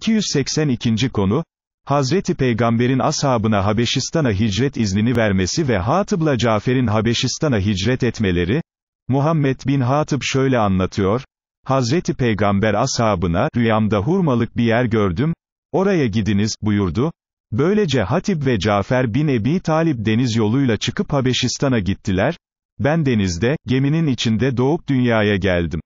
282. konu, Hazreti Peygamber'in ashabına Habeşistan'a hicret iznini vermesi ve Hatıb'la Cafer'in Habeşistan'a hicret etmeleri, Muhammed bin Hatıb şöyle anlatıyor, Hazreti Peygamber ashabına, rüyamda hurmalık bir yer gördüm, oraya gidiniz, buyurdu, böylece Hatib ve Cafer bin Ebi Talip deniz yoluyla çıkıp Habeşistan'a gittiler, ben denizde, geminin içinde doğup dünyaya geldim.